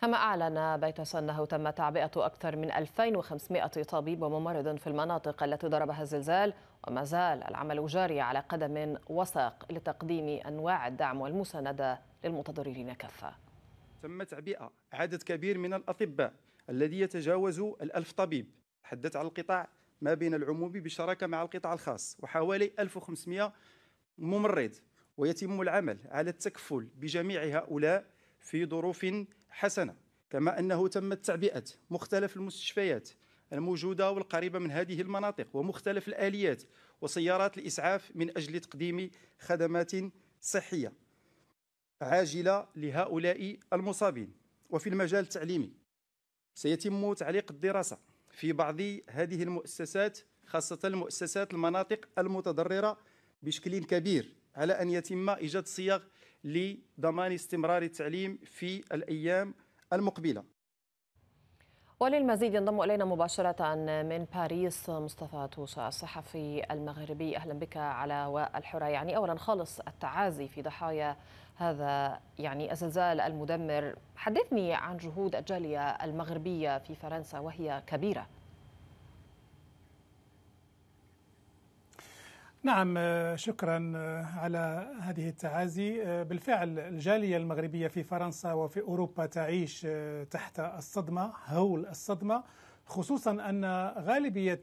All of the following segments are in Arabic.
كما أعلن بيتس أنه تم تعبئة أكثر من 2500 طبيب وممرض في المناطق التي ضربها الزلزال وما زال العمل جاري على قدم وساق لتقديم أنواع الدعم والمساندة للمتضررين كافة تم تعبئة عدد كبير من الأطباء الذي يتجاوز الألف طبيب تحدث على القطاع ما بين العمومي بالشراكة مع القطاع الخاص وحوالي 1500 ممرض ويتم العمل على التكفل بجميع هؤلاء في ظروف حسنة كما أنه تمت تعبئة مختلف المستشفيات الموجودة والقريبة من هذه المناطق ومختلف الآليات وسيارات الإسعاف من أجل تقديم خدمات صحية عاجلة لهؤلاء المصابين وفي المجال التعليمي سيتم تعليق الدراسة في بعض هذه المؤسسات خاصة المؤسسات المناطق المتضررة بشكل كبير على أن يتم إيجاد صيغ لضمان استمرار التعليم في الأيام المقبلة وللمزيد ينضم إلينا مباشرة من باريس مصطفى توسع الصحفي المغربي أهلا بك على الحرى يعني أولا خالص التعازي في ضحايا هذا يعني الزلزال المدمر حدثني عن جهود الجالية المغربية في فرنسا وهي كبيرة نعم آه، شكرا آه، على هذه التعازي آه، بالفعل الجاليه المغربيه في فرنسا وفي اوروبا تعيش تحت الصدمه هول الصدمه خصوصا ان غالبيه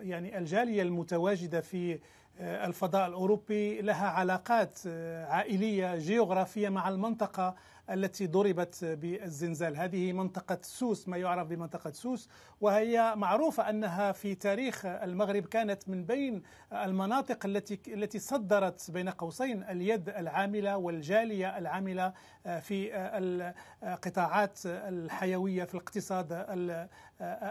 يعني الجاليه المتواجده في آه، الفضاء الأوروبي لها علاقات آه، عائلية جيوغرافية مع المنطقة التي ضربت بالزلزال هذه منطقة سوس ما يعرف بمنطقة سوس وهي معروفة أنها في تاريخ المغرب كانت من بين المناطق التي التي صدرت بين قوسين اليد العاملة والجالية العاملة آه، في القطاعات الحيوية في الاقتصاد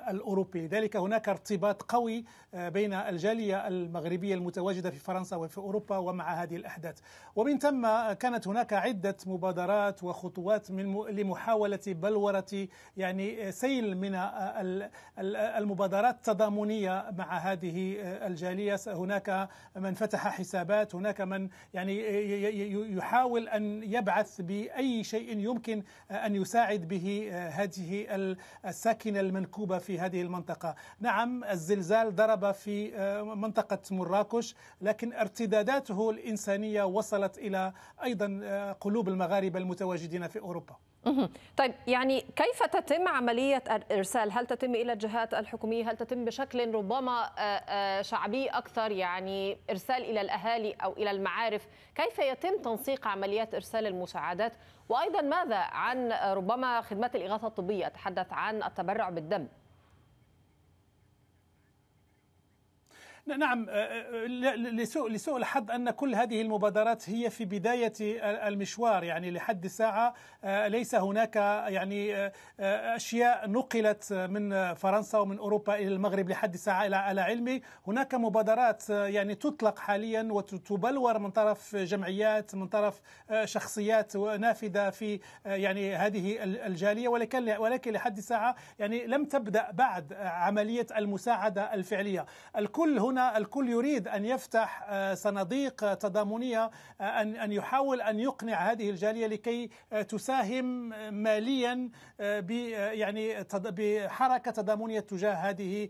الأوروبي لذلك هناك ارتباط قوي آه، بين الجالية المغربية المتواجدة في فرنسا وفي أوروبا ومع هذه الأحداث ومن ثم كانت هناك عدة مبادرات وخطوات من لمحاولة بلورة يعني آه، سيل من آه، المبادرات التضامنية مع هذه الجالية هناك من فتح حسابات هناك من يعني يحاول أن يبعث بأي شيء يمكن أن يساعد به هذه الساكنة المنكوبة كوبا في هذه المنطقة نعم الزلزال ضرب في آه، منطقة مراكش لكن ارتداداته الإنسانية وصلت إلى أيضا آه، قلوب المغاربة المتواجدين في أوروبا طيب يعني كيف تتم عملية الإرسال؟ هل تتم إلى الجهات الحكومية؟ هل تتم بشكل ربما آه، آه، شعبي أكثر يعني إرسال إلى الأهالي أو إلى المعارف؟ كيف يتم تنسيق عمليات إرسال المساعدات؟ وأيضا ماذا عن ربما خدمات الإغاثة الطبية؟ أتحدث عن التبرع بالدم. نعم آه، آه، لسوء لسوء الحظ ان كل هذه المبادرات هي في بدايه المشوار يعني لحد الساعه آه، ليس هناك يعني اشياء نقلت من فرنسا ومن اوروبا الى المغرب لحد الساعه الى على علمي هناك مبادرات يعني تطلق حاليا وتبلور من طرف جمعيات من طرف شخصيات نافذه في يعني هذه الجاليه ولكن ولكن لحد الساعه يعني لم تبدا بعد عمليه المساعده الفعليه الكل هنا الكل يريد أن يفتح آه، صناديق آه، تضامنية آه، أن أن يحاول أن يقنع هذه الجالية لكي تساهم ماليا يعني بحركة تضامنية تجاه هذه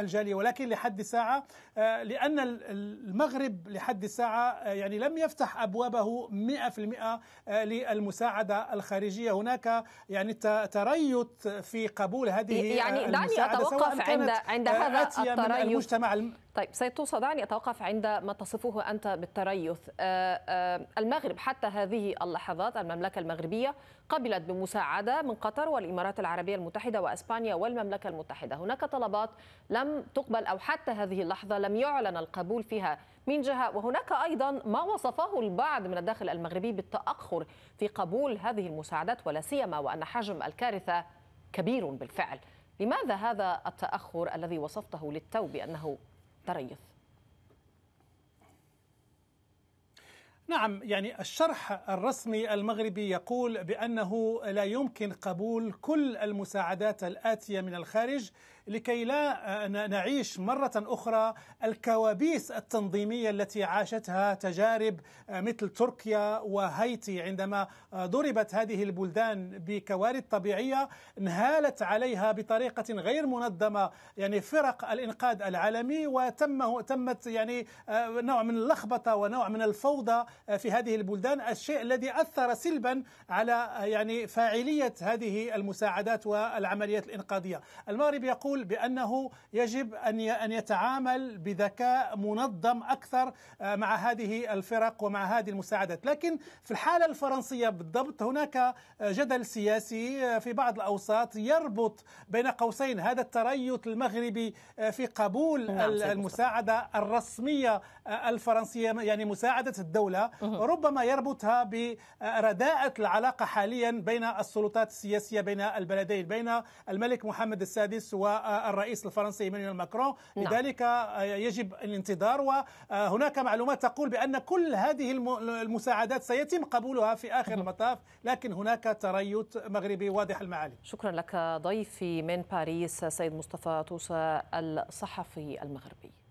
الجالية ولكن لحد الساعة لأن المغرب لحد الساعة يعني لم يفتح أبوابه 100% للمساعدة الخارجية هناك يعني تريث في قبول هذه يعني دعني أتوقف عند عند هذا التريث المجتمع طيب سيد توصى دعني أتوقف عند ما تصفه أنت بالتريث آه، آه، المغرب حتى هذه اللحظات المملكة المغربية قبلت بمساعدة من قطر والإمارات العربية المتحدة وأسبانيا والمملكة المتحدة هناك طلبات لم تقبل أو حتى هذه اللحظة لم يعلن القبول فيها من جهة وهناك أيضا ما وصفه البعض من الداخل المغربي بالتأخر في قبول هذه المساعدات ولا سيما وأن حجم الكارثة كبير بالفعل لماذا هذا التأخر الذي وصفته للتو بأنه تريث نعم يعني الشرح الرسمي المغربي يقول بانه لا يمكن قبول كل المساعدات الاتيه من الخارج لكي لا آه، نعيش مره اخرى الكوابيس التنظيميه التي عاشتها تجارب آه، مثل تركيا وهايتي عندما آه، ضربت هذه البلدان بكوارث طبيعيه انهالت عليها بطريقه غير منظمه يعني فرق الانقاذ العالمي وتم تمت يعني نوع من اللخبطه ونوع من الفوضى في هذه البلدان الشيء الذي أثر سلبا على يعني فاعلية هذه المساعدات والعمليات الإنقاذية المغرب يقول بأنه يجب أن أن يتعامل بذكاء منظم أكثر آه، مع هذه الفرق ومع هذه المساعدات لكن في الحالة الفرنسية بالضبط هناك آه، جدل سياسي آه، في بعض الأوساط يربط بين قوسين هذا التريث المغربي في قبول نعم، المساعدة الرسمية الفرنسية يعني مساعدة الدولة ربما يربطها برداءة العلاقة حاليا بين السلطات السياسية بين البلدين بين الملك محمد السادس والرئيس الفرنسي ايمانويل ماكرون نعم. لذلك آه، يجب الانتظار وهناك معلومات تقول بأن كل هذه المساعدات سيتم قبولها في آخر المطاف لكن هناك تريث مغربي واضح المعالي شكرا لك ضيفي من باريس سيد مصطفى توسى الصحفي المغربي